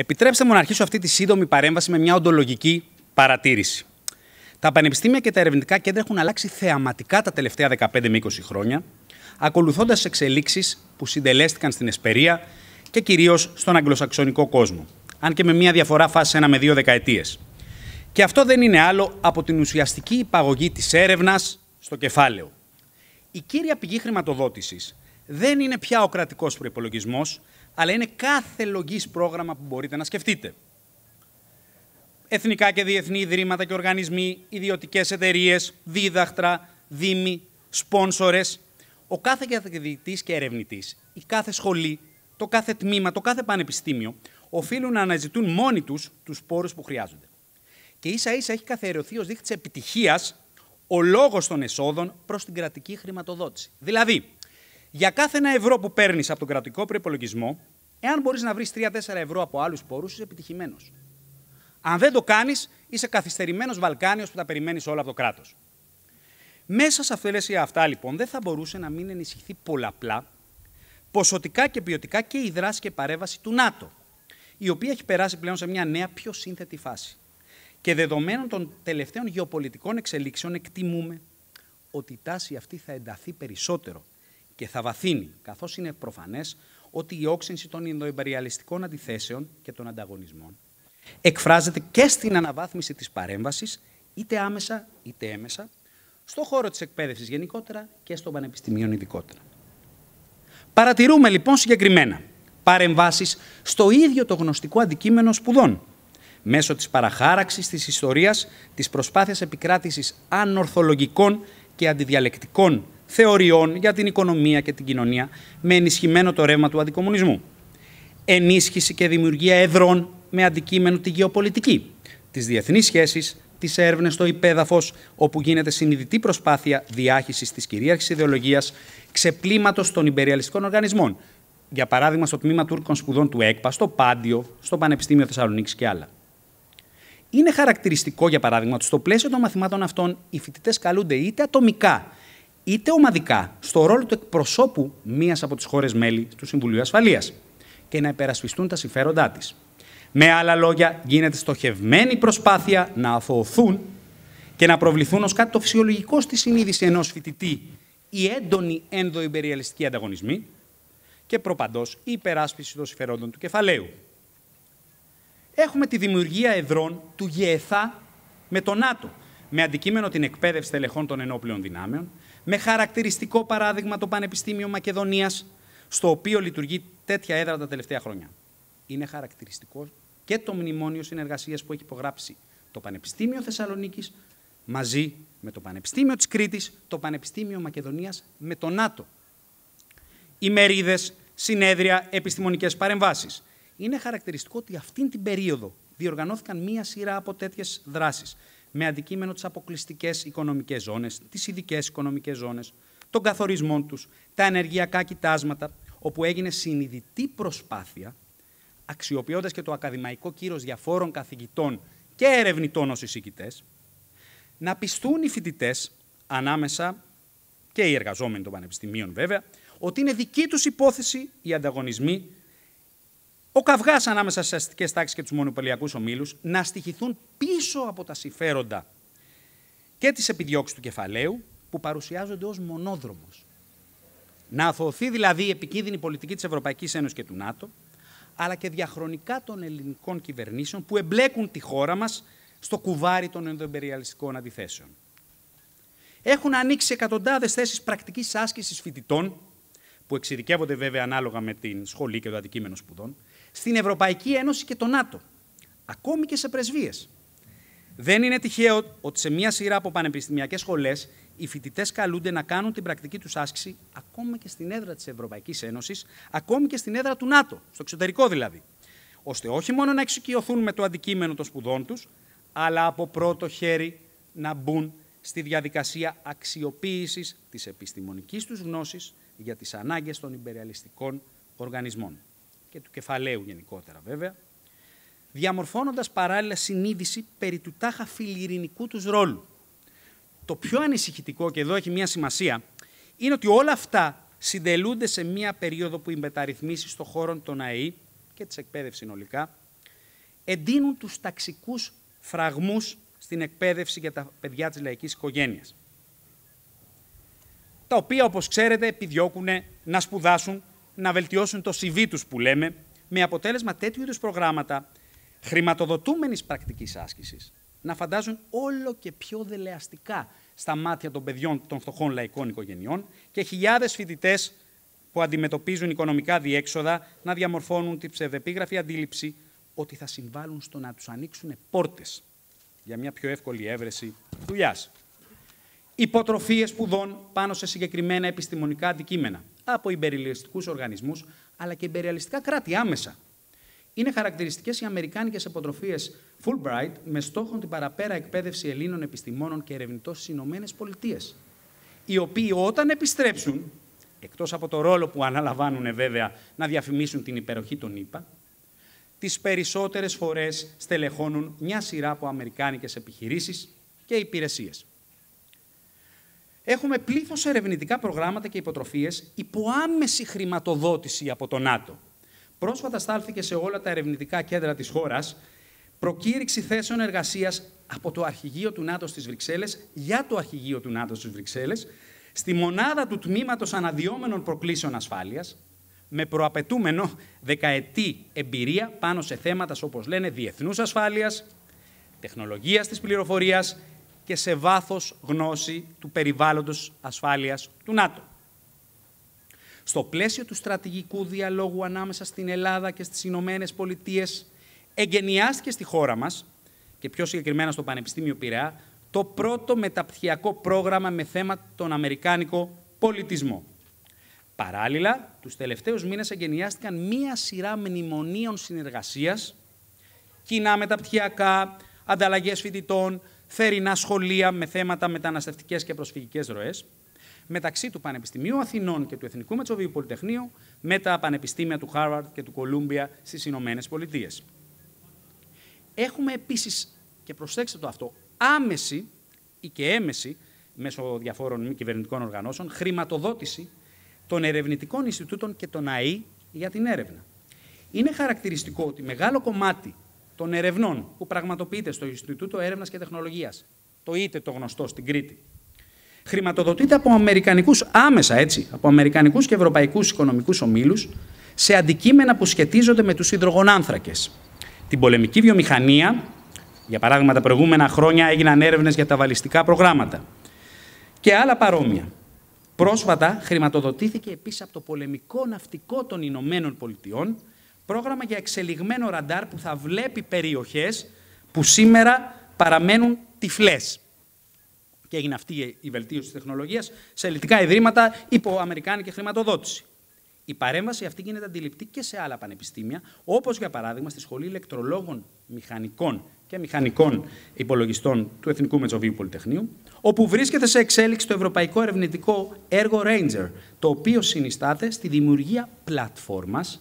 Επιτρέψτε μου να αρχίσω αυτή τη σύντομη παρέμβαση με μια οντολογική παρατήρηση. Τα πανεπιστήμια και τα ερευνητικά κέντρα έχουν αλλάξει θεαματικά τα τελευταία 15 με 20 χρόνια, ακολουθώντας εξελίξεις που συντελέστηκαν στην Εσπερία και κυρίως στον αγγλοσαξονικό κόσμο. Αν και με μια διαφορά φάση ένα με δύο δεκαετίες. Και αυτό δεν είναι άλλο από την ουσιαστική υπαγωγή της έρευνας στο κεφάλαιο. Η κύρια πηγή χρηματοδότησης δεν είναι πια ο κρατικός προπολογισμό, αλλά είναι κάθε λογής πρόγραμμα που μπορείτε να σκεφτείτε. Εθνικά και διεθνή ιδρύματα και οργανισμοί, ιδιωτικές εταιρείες, δίδαχτρα, δήμοι, σπόνσορες. Ο κάθε καθηγητής και ερευνητής, η κάθε σχολή, το κάθε τμήμα, το κάθε πανεπιστήμιο, οφείλουν να αναζητούν μόνοι τους τους πόρους που χρειάζονται. Και ίσα ίσα έχει καθιερωθεί ως δείχτης επιτυχίας ο λόγος των εσόδων προς την κρατική χρηματοδότηση. Δηλαδή, για κάθε ένα ευρώ που παίρνεις από τον κρατικό προπολογισμό, εάν μπορείς να βρεις 3-4 ευρώ από άλλους πόρους, είσαι επιτυχημένος. Αν δεν το κάνεις, είσαι καθυστερημένος Βαλκάνιος που τα περιμένεις όλα από το κράτος. Μέσα σε τι αυτά, λοιπόν, δεν θα μπορούσε να μην ενισχυθεί πολλαπλά ποσοτικά και ποιοτικά και η δράση και παρέβαση του ΝΑΤΟ, η οποία έχει περάσει πλέον σε μια νέα, πιο σύνθετη φάση. Και δεδομένων των τελευταίων γεωπολιτικών εξελίξεων, εκτιμούμε ότι η τάση αυτή θα ενταθεί περισσότερο και θα βαθύνει, καθώς είναι προφανές ότι η όξυνση των Ινδοϊμπεριαλιστικών αντιθέσεων και των ανταγωνισμών εκφράζεται και στην αναβάθμιση της παρέμβασης, είτε άμεσα είτε έμεσα, στον χώρο της εκπαίδευσης γενικότερα και στον πανεπιστημίων ειδικότερα. Παρατηρούμε λοιπόν συγκεκριμένα παρεμβάσεις στο ίδιο το γνωστικό αντικείμενο σπουδών, μέσω της παραχάραξης της ιστορίας της προσπάθειας επικράτησης ανορθολογικών και αντιδιαλεκτικών θεωριών για την οικονομία και την κοινωνία με ενισχυμένο το ρεύμα του αντικομουνισμού. Ενίσχυση και δημιουργία εδρών με αντικείμενο τη γεωπολιτική, τις διεθνείς σχέσεις, τις έρευνες στο υπέδαφος, όπου γίνεται συνειδητή προσπάθεια διάχυσης της κυρίαρχης ιδεολογίας ξεπλήματος των υπεριαλιστικών οργανισμών. Για παράδειγμα, στο τμήμα Τούρκων Σπουδών του ΕΚΠΑ, στο Πάντιο, στο Πανεπιστήμιο Θεσσαλονίκης και άλλα. Είναι χαρακτηριστικό, για παράδειγμα, ότι στο πλαίσιο των μαθημάτων αυτών οι φοιτητές καλούνται είτε ατομικά είτε ομαδικά στο ρόλο του εκπροσώπου μίας από τις χώρες μέλη του Συμβουλίου Ασφαλείας και να υπερασπιστούν τα συμφέροντά της. Με άλλα λόγια, γίνεται στοχευμένη προσπάθεια να αθωωθούν και να προβληθούν ως κάτι το φυσιολογικό στη συνείδηση ενός φοιτητή οι έντονοι ενδοϊμπεριαλιστικοί ανταγωνισμοί και προπαντός η υπεράσπιση των συμφερόντων του κεφαλαίου. Έχουμε τη δημιουργία εδρών του ΓΕΘΑ με το ΝΑΤΟ, με αντικείμενο την εκπαίδευση τελεχών των ενόπλων δυνάμεων, με χαρακτηριστικό παράδειγμα το Πανεπιστήμιο Μακεδονίας, στο οποίο λειτουργεί τέτοια έδρα τα τελευταία χρόνια. Είναι χαρακτηριστικό και το μνημόνιο συνεργασίας που έχει υπογράψει το Πανεπιστήμιο Θεσσαλονίκης μαζί με το Πανεπιστήμιο της Κρήτης, το Πανεπιστήμιο Μακεδονίας με το ΝΑΤΟ. μερίδες, συνέδρια, επιστημονικές παρεμβάσεις. Είναι χαρακτηριστικό ότι αυτήν την περίοδο διοργανώθηκαν μία σειρά από τέτοιες δράσεις με αντικείμενο τις αποκλειστικές οικονομικές ζώνες, τις ειδικές οικονομικές ζώνες, τον καθορισμό τους, τα ενεργειακά κοιτάσματα, όπου έγινε συνειδητή προσπάθεια, αξιοποιώντας και το ακαδημαϊκό κύρος διαφόρων καθηγητών και ερευνητών ως εισηγητές, να πιστούν οι φοιτητές, ανάμεσα και οι εργαζόμενοι των πανεπιστημίων βέβαια, ότι είναι δική τους υπόθεση οι ανταγωνισμοί ο καυγάς ανάμεσα στι αστικές τάξεις και τους μονοπωλιακούς ομίλους να στοιχηθούν πίσω από τα συμφέροντα και τις επιδιώξεις του κεφαλαίου που παρουσιάζονται ως μονόδρομος. Να αθωωωθεί δηλαδή η επικίνδυνη πολιτική της Ευρωπαϊκής Ένωσης και του ΝΑΤΟ, αλλά και διαχρονικά των ελληνικών κυβερνήσεων που εμπλέκουν τη χώρα μας στο κουβάρι των ενδοεμπεριαλιστικών αντιθέσεων. Έχουν ανοίξει εκατοντάδες θέσεις πρακτικής άσκησης φοιτητών, που εξειδικεύονται βέβαια ανάλογα με την σχολή και το αντικείμενο σπουδών, στην Ευρωπαϊκή Ένωση και το ΝΑΤΟ, ακόμη και σε πρεσβείες. Δεν είναι τυχαίο ότι σε μία σειρά από πανεπιστημιακές σχολές οι φοιτητές καλούνται να κάνουν την πρακτική τους άσκηση ακόμα και στην έδρα της Ευρωπαϊκής Ένωσης, ακόμη και στην έδρα του ΝΑΤΟ, στο εξωτερικό δηλαδή, ώστε όχι μόνο να εξοικειωθούν με το αντικείμενο των σπουδών τους, αλλά από πρώτο χέρι να μπουν στη διαδικασία αξιοποίησης της επιστημονικής τους γνώσης για τις ανάγκες των υπεριαλιστικών οργανισμών και του κεφαλαίου γενικότερα βέβαια, διαμορφώνοντας παράλληλα συνείδηση περί του τάχα φιλιρινικού τους ρόλου. Το πιο ανησυχητικό, και εδώ έχει μία σημασία, είναι ότι όλα αυτά συντελούνται σε μία περίοδο που οι μεταρρυθμίσεις στον χώρο των ΑΕΗ και της εκπαίδευσης συνολικά εντείνουν τους ταξικούς φραγμούς στην εκπαίδευση για τα παιδιά της λαϊκής οικογένειας. Τα οποία, όπως ξέρετε, επιδιώκουν να σπουδάσουν να βελτιώσουν το CV τους που λέμε, με αποτέλεσμα τέτοιου είδους προγράμματα χρηματοδοτούμενης πρακτικής άσκησης να φαντάζουν όλο και πιο δελεαστικά στα μάτια των παιδιών των φτωχών λαϊκών οικογενειών και χιλιάδες φοιτητές που αντιμετωπίζουν οικονομικά διέξοδα να διαμορφώνουν την ψευδεπίγραφη αντίληψη ότι θα συμβάλλουν στο να τους ανοίξουν πόρτες για μια πιο εύκολη έβρεση δουλειάς. Υποτροφίες σπουδών πάνω σε συγκεκριμένα επιστημονικά αντικείμενα από υπερηλιστικού οργανισμούς αλλά και υπεριαλιστικά κράτη άμεσα. Είναι χαρακτηριστικές οι Αμερικάνικες αποτροφίες Fulbright με στόχο την παραπέρα εκπαίδευση Ελλήνων επιστημόνων και ερευνητών στις Ηνωμένες Πολιτείες. Οι οποίοι όταν επιστρέψουν, εκτός από το ρόλο που αναλαμβάνουν βέβαια να διαφημίσουν την υπεροχή των ΗΠΑ, τις περισσότερες φορές στελεχώνουν μια σειρά από Αμερικάνικες επιχειρήσεις και υπηρεσίες έχουμε πλήθος ερευνητικά προγράμματα και υποτροφίες υπό άμεση χρηματοδότηση από τον ΝΑΤΟ. Πρόσφατα στάλθηκε σε όλα τα ερευνητικά κέντρα της χώρας προκήρυξη θέσεων εργασίας από το αρχηγείο του ΝΑΤΟ στις Βρυξέλλες για το αρχηγείο του ΝΑΤΟ στις Βρυξέλλες στη μονάδα του τμήματος αναδυόμενων προκλήσεων ασφάλειας με προαπαιτούμενο δεκαετή εμπειρία πάνω σε θέματα όπως λένε διεθνούς ασφάλειας, τεχνολογίας της πληροφορίας και σε βάθος γνώση του περιβάλλοντος ασφάλειας του ΝΑΤΟ. Στο πλαίσιο του στρατηγικού διαλόγου ανάμεσα στην Ελλάδα και στις Ηνωμένες Πολιτείες, εγκαινιάστηκε στη χώρα μας και πιο συγκεκριμένα στο Πανεπιστήμιο Πειραιά, το πρώτο μεταπτυχιακό πρόγραμμα με θέμα τον Αμερικάνικο πολιτισμό. Παράλληλα, τους τελευταίους μήνες εγκαινιάστηκαν μία σειρά μνημονίων συνεργασίας, κοινά μεταπτυχιακά, ανταλλαγές φοιτητών, θερινά σχολεία με θέματα μεταναστευτικές και προσφυγικές ροές, μεταξύ του Πανεπιστημίου Αθηνών και του Εθνικού Μετσοβίου Πολυτεχνείου με τα πανεπιστήμια του Χάρβαρτ και του Κολούμπια στις Ηνωμένες Πολιτείες. Έχουμε επίσης, και προσέξτε το αυτό, άμεση ή και έμεση μέσω διαφόρων κυβερνητικών οργανώσεων, χρηματοδότηση των ερευνητικών Ινστιτούτων και των ΑΕΗ για την έρευνα. Είναι χαρακτηριστικό ότι μεγάλο κομμάτι των ερευνών που πραγματοποιείται στο Ινστιτούτο Έρευνας και Τεχνολογίας. Το ΙΤΕ, το γνωστό στην Κρήτη. Χρηματοδοτείται από Αμερικανικούς, άμεσα έτσι, από Αμερικανικούς και Ευρωπαϊκούς Οικονομικούς Ομίλους σε αντικείμενα που σχετίζονται με τους υδρογονάνθρακες. Την πολεμική βιομηχανία, για παράδειγμα τα προηγούμενα χρόνια έγιναν έρευνες για τα βαλιστικά προγράμματα και άλλα παρόμοια. Πρόσφατα χρηματοδοτήθηκε επίσης από το πολεμικό ναυτικό των Ηνωμένων Πολιτειών πρόγραμμα για εξελιγμένο ραντάρ που θα βλέπει περιοχές που σήμερα παραμένουν τυφλές. Και έγινε αυτή η βελτίωση της τεχνολογίας σε ελληνικά ιδρύματα υπό αμερικάνικη χρηματοδότηση. Η παρέμβαση αυτή γίνεται αντιληπτή και σε άλλα πανεπιστήμια, όπως για παράδειγμα στη Σχολή Ελεκτρολόγων Μηχανικών και Μηχανικών Υπολογιστών του Εθνικού Μετσοβίου Πολυτεχνείου, όπου βρίσκεται σε εξέλιξη το ευρωπαϊκό ερευνητικό έργο Ranger, το οποίο συνιστάται στη δημιουργία πλατφόρμας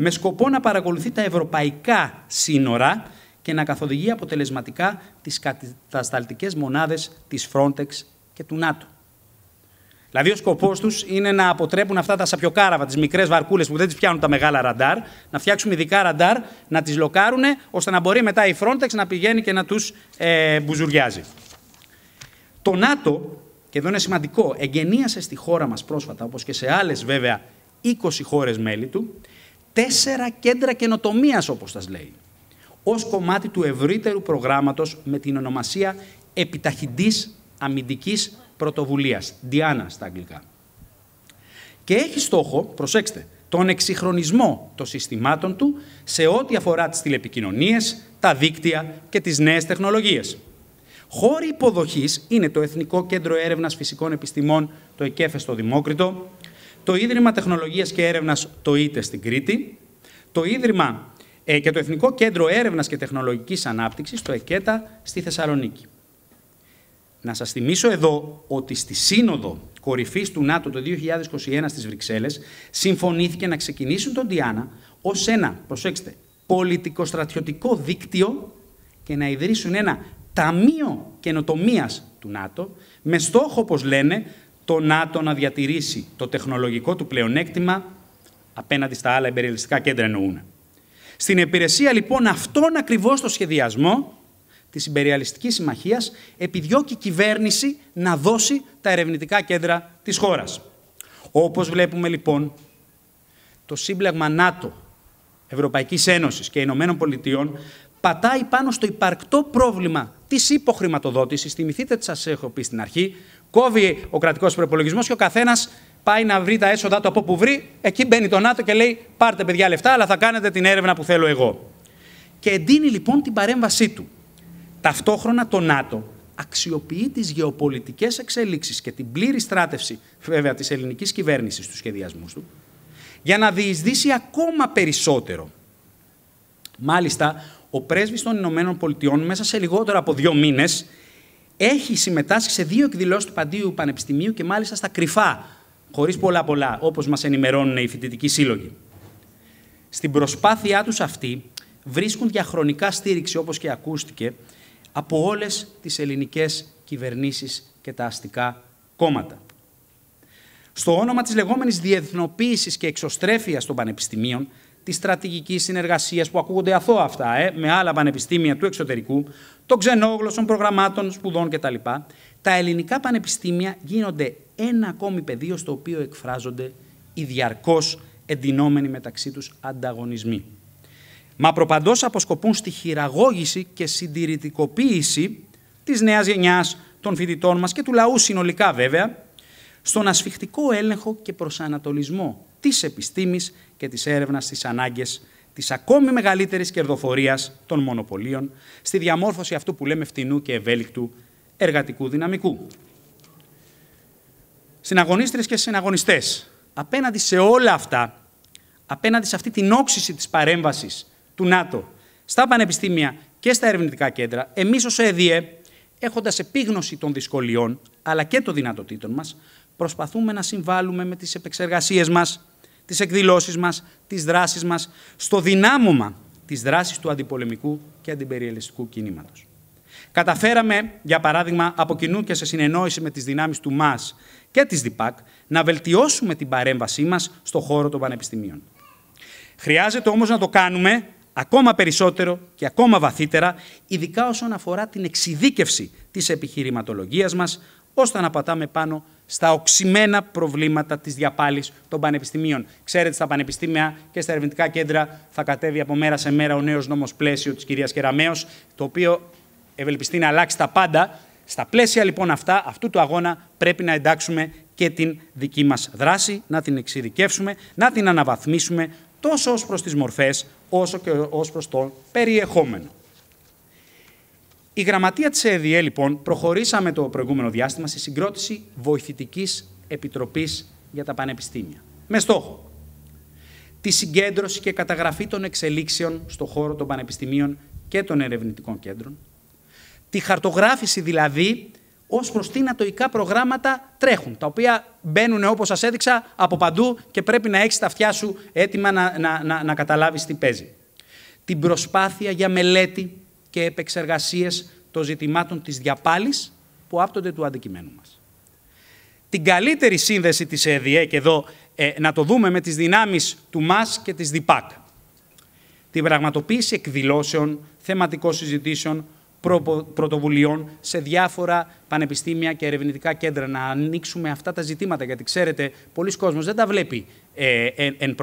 με σκοπό να παρακολουθεί τα ευρωπαϊκά σύνορα και να καθοδηγεί αποτελεσματικά τις κατασταλτικές μονάδες της Frontex και του ΝΑΤΟ. Δηλαδή, ο σκοπός τους είναι να αποτρέπουν αυτά τα σαπιοκάραβα, τις μικρές βαρκούλες που δεν τις πιάνουν τα μεγάλα ραντάρ, να φτιάξουν ειδικά ραντάρ, να τις λοκάρουν, ώστε να μπορεί μετά η Frontex να πηγαίνει και να τους ε, μπουζουριάζει. Το ΝΑΤΟ, και εδώ είναι σημαντικό, εγγενίασε στη χώρα μας πρόσφατα, όπως και σε άλλες βέβαια 20 χώρες μέλη του, τέσσερα κέντρα καινοτομίας, όπως σας λέει, ως κομμάτι του ευρύτερου προγράμματος με την ονομασία Επιταχυντής Αμυντικής Πρωτοβουλίας, Diana στα αγγλικά. Και έχει στόχο, προσέξτε, τον εξυγχρονισμό των συστημάτων του σε ό,τι αφορά τις τηλεπικοινωνίες, τα δίκτυα και τις νέες τεχνολογίες. Χώροι υποδοχής είναι το Εθνικό Κέντρο Έρευνας Φυσικών Επιστημών, το ΕΚΕΦΕ στο Δημόκριτο, το Ίδρυμα Τεχνολογίας και Έρευνας, το ΙΤΕ, στην Κρήτη, το Ίδρυμα ε, και το Εθνικό Κέντρο Έρευνας και Τεχνολογικής Ανάπτυξης, το ΕΚΕΤΑ, στη Θεσσαλονίκη. Να σας θυμίσω εδώ ότι στη Σύνοδο Κορυφής του ΝΑΤΟ το 2021 στις Βρυξέλλες συμφωνήθηκε να ξεκινήσουν τον Τιάννα ως ένα, προσέξτε, πολιτικοστρατιωτικό δίκτυο και να ιδρύσουν ένα Ταμείο Καινοτομίας του ΝΑΤΟ με στόχο, όπως λένε, το ΝΑΤΟ να διατηρήσει το τεχνολογικό του πλεονέκτημα απέναντι στα άλλα εμπεριαλιστικά κέντρα εννοούν. Στην υπηρεσία λοιπόν αυτών ακριβώς το σχεδιασμό της Υπεριαλιστικής Συμμαχίας επιδιώκει η κυβέρνηση να δώσει τα ερευνητικά κέντρα της χώρας. Όπως βλέπουμε λοιπόν, το σύμπλεγμα ΝΑΤΟ, Ευρωπαϊκής Ένωσης και Ηνωμένων Πολιτειών πατάει πάνω στο υπαρκτό πρόβλημα της υποχρηματοδότησης, θυμηθείτε τι σας έχω πει στην αρχή, Κόβει ο κρατικός προπολογισμός και ο καθένας πάει να βρει τα έσοδα του από όπου βρει. Εκεί μπαίνει το ΝΑΤΟ και λέει: Πάρτε παιδιά λεφτά, αλλά θα κάνετε την έρευνα που θέλω εγώ. Και εντείνει λοιπόν την παρέμβασή του. Ταυτόχρονα το ΝΑΤΟ αξιοποιεί τις γεωπολιτικές εξελίξεις και την πλήρη στράτευση βέβαια της ελληνικής κυβέρνησης στους σχεδιασμούς του για να διεισδύσει ακόμα περισσότερο. Μάλιστα, ο πρέσβης των Ηνωμένων Πολιτειών μέσα σε λιγότερο από δύο μήνες έχει συμμετάσχει σε δύο εκδηλώσεις του Παντίου Πανεπιστημίου και μάλιστα στα κρυφά, χωρίς πολλά-πολλά, όπως μας ενημερώνουν οι φοιτητικοί σύλλογοι. Στην προσπάθειά τους αυτή βρίσκουν διαχρονικά στήριξη, όπως και ακούστηκε, από όλες τις ελληνικές κυβερνήσεις και τα αστικά κόμματα. Στο όνομα της λεγόμενης διεθνοποίησης και εξωστρέφειας των πανεπιστημίων, της στρατηγικής συνεργασίας που ακούγονται αθώα αυτά ε, με άλλα πανεπιστήμια του εξωτερικού, των ξενόγλωσσων προγραμμάτων, σπουδών κτλ. Τα ελληνικά πανεπιστήμια γίνονται ένα ακόμη πεδίο στο οποίο εκφράζονται οι διαρκώς εντυνόμενοι μεταξύ τους ανταγωνισμοί. Μα προπαντός αποσκοπούν στη χειραγώγηση και συντηρητικοποίηση της νέας γενιάς, των φοιτητών μας και του λαού συνολικά βέβαια, στον ασφιχτικό έλεγχο και προσανατολισμό της επιστήμης και της έρευνας στις ανάγκες της ακόμη μεγαλύτερης κερδοφορίας των μονοπωλίων στη διαμόρφωση αυτού που λέμε φτηνού και ευέλικτου εργατικού δυναμικού. Συναγωνίστρες και συναγωνιστές, απέναντι σε όλα αυτά, απέναντι σε αυτή την όξυση της παρέμβασης του ΝΑΤΟ στα πανεπιστήμια και στα ερευνητικά κέντρα, εμείς ως ΕΔΙΕ, έχοντας επίγνωση των δυσκολιών αλλά και των δυνατοτήτων μας, προσπαθούμε να συμβάλλουμε με τις επεξεργασίες μας, τις εκδηλώσεις μας, τις δράσεις μας, στο δυνάμωμα της δράσης του αντιπολεμικού και αντιπεριελιστικού κινήματος. Καταφέραμε, για παράδειγμα, από κοινού και σε συνεννόηση με τις δυνάμεις του ΜΑΣ και της ΔΙΠΑΚ, να βελτιώσουμε την παρέμβασή μας στον χώρο των πανεπιστημίων. Χρειάζεται όμως να το κάνουμε ακόμα περισσότερο και ακόμα βαθύτερα, ειδικά όσον αφορά την εξειδίκευση της επιχειρηματολογίας μας, ώστε να πατάμε πάνω στα οξυμένα προβλήματα της διαπάλης των πανεπιστημίων. Ξέρετε, στα πανεπιστήμια και στα ερευνητικά κέντρα θα κατέβει από μέρα σε μέρα ο νέος νόμος πλαίσιο της κυρίας Κεραμέως, το οποίο ευελπιστεί να αλλάξει τα πάντα. Στα πλαίσια λοιπόν αυτά, αυτού του αγώνα πρέπει να εντάξουμε και την δική μας δράση, να την εξειδικεύσουμε, να την αναβαθμίσουμε τόσο ως προς τις μορφές, όσο και ως προς το περιεχόμενο. Η γραμματεία της ΕΔΙΕ, λοιπόν, προχωρήσαμε το προηγούμενο διάστημα στη συγκρότηση βοηθητικής επιτροπής για τα πανεπιστήμια. Με στόχο τη συγκέντρωση και καταγραφή των εξελίξεων στον χώρο των πανεπιστημίων και των ερευνητικών κέντρων, τη χαρτογράφηση δηλαδή ως προς τι νατοϊκά προγράμματα τρέχουν, τα οποία μπαίνουν όπως σας έδειξα από παντού και πρέπει να έχεις τα αυτιά σου έτοιμα να, να, να, να καταλάβεις τι παίζει. Την προσπάθεια για μελέτη και επεξεργασίες των ζητημάτων της διαπάλης που άπτονται του αντικειμένου μας. Την καλύτερη σύνδεση της ΕΔΙΕ και εδώ ε, να το δούμε με τις δυνάμεις του ΜΑΣ και της ΔΙΠΑΚ. Την πραγματοποίηση εκδηλώσεων, θεματικών συζητήσεων, πρωτοβουλειών σε διάφορα πανεπιστήμια και ερευνητικά κέντρα. Να ανοίξουμε αυτά τα ζητήματα, γιατί ξέρετε, πολλοί κόσμος δεν τα βλέπει ε, εν, εν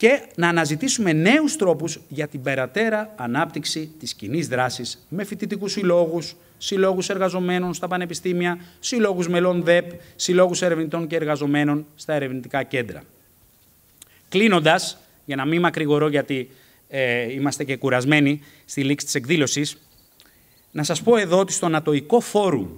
και να αναζητήσουμε νέους τρόπους για την περατέρα ανάπτυξη της κοινής δράσης με φοιτητικούς συλλόγους, συλλόγους εργαζομένων στα πανεπιστήμια, συλλόγους μελών ΔΕΠ, συλλόγους ερευνητών και εργαζομένων στα ερευνητικά κέντρα. Κλείνοντας, για να μην μακρηγορώ γιατί ε, είμαστε και κουρασμένοι στη λήξη της εκδήλωσης, να σας πω εδώ ότι στο Ανατοϊκό Φόρουμ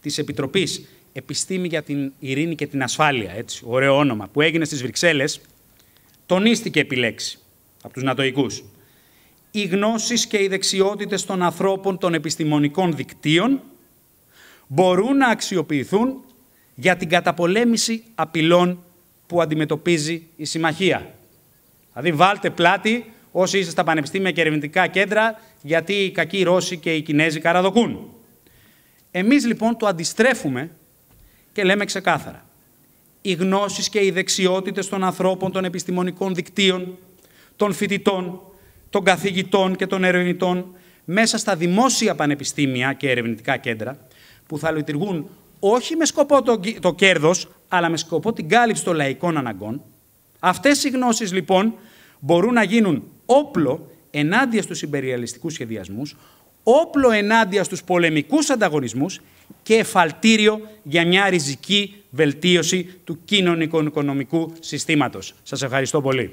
της Επιτροπής Επιστήμη για την Ειρήνη και την Ασφάλεια, έτσι, ωραίο όνομα, που έγινε στις Βρυξέλλες, τονίστηκε επιλέξει από τους νατοικούς. Οι γνώσεις και οι δεξιότητες των ανθρώπων των επιστημονικών δικτύων μπορούν να αξιοποιηθούν για την καταπολέμηση απειλών που αντιμετωπίζει η συμμαχία. Δηλαδή βάλτε πλάτη όσοι είστε στα πανεπιστήμια και ερευνητικά κέντρα γιατί οι κακοί Ρώσοι και οι Κινέζοι καραδοκούν. Εμείς λοιπόν το αντιστρέφουμε και λέμε ξεκάθαρα οι γνώσεις και οι δεξιότητες των ανθρώπων των επιστημονικών δικτύων, των φοιτητών, των καθηγητών και των ερευνητών μέσα στα δημόσια πανεπιστήμια και ερευνητικά κέντρα που θα λειτουργούν όχι με σκοπό το, το κέρδος, αλλά με σκοπό την κάλυψη των λαϊκών αναγκών. Αυτές οι γνώσεις λοιπόν μπορούν να γίνουν όπλο ενάντια στους υπεριαλιστικούς σχεδιασμούς, όπλο ενάντια στους πολεμικούς ανταγωνισμούς και εφαλτήριο για μια ριζική βελτίωση του κοινωνικο-οικονομικού συστήματος. Σας ευχαριστώ πολύ.